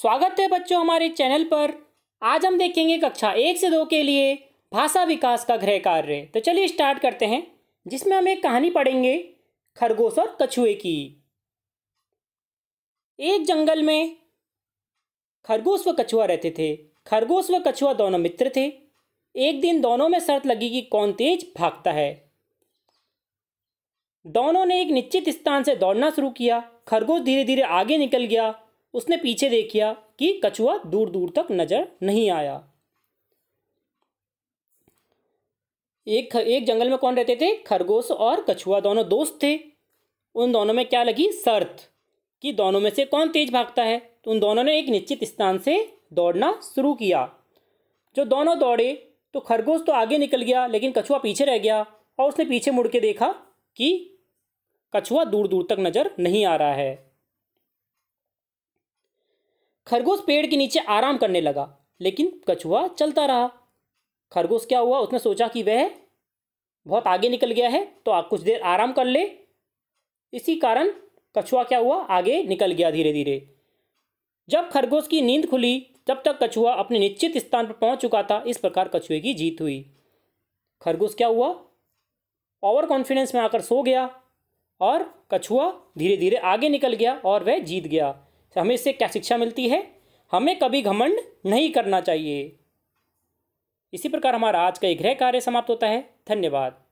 स्वागत है बच्चों हमारे चैनल पर आज हम देखेंगे कक्षा एक से दो के लिए भाषा विकास का गृह कार्य तो चलिए स्टार्ट करते हैं जिसमें हम एक कहानी पढ़ेंगे खरगोश और कछुए की एक जंगल में खरगोश व कछुआ रहते थे खरगोश व कछुआ दोनों मित्र थे एक दिन दोनों में शर्त लगी कि कौन तेज भागता है दोनों ने एक निश्चित स्थान से दौड़ना शुरू किया खरगोश धीरे धीरे आगे निकल गया उसने पीछे देखिया कि कछुआ दूर दूर तक नजर नहीं आया एक एक जंगल में कौन रहते थे खरगोश और कछुआ दोनों दोस्त थे उन दोनों में क्या लगी शर्त कि दोनों में से कौन तेज भागता है तो उन दोनों ने एक निश्चित स्थान से दौड़ना शुरू किया जो दोनों दौड़े तो खरगोश तो आगे निकल गया लेकिन कछुआ पीछे रह गया और उसने पीछे मुड़ के देखा कि कछुआ दूर दूर तक नज़र नहीं आ रहा है खरगोश पेड़ के नीचे आराम करने लगा लेकिन कछुआ चलता रहा खरगोश क्या हुआ उसने सोचा कि वह बहुत आगे निकल गया है तो आप कुछ देर आराम कर ले इसी कारण कछुआ क्या हुआ आगे निकल गया धीरे धीरे जब खरगोश की नींद खुली तब तक कछुआ अपने निश्चित स्थान पर पहुंच चुका था इस प्रकार कछुए की जीत हुई खरगोश क्या हुआ ओवर कॉन्फिडेंस में आकर सो गया और कछुआ धीरे धीरे आगे निकल गया और वह जीत गया तो हमें इससे क्या शिक्षा मिलती है हमें कभी घमंड नहीं करना चाहिए इसी प्रकार हमारा आज का यह गृह कार्य समाप्त होता है धन्यवाद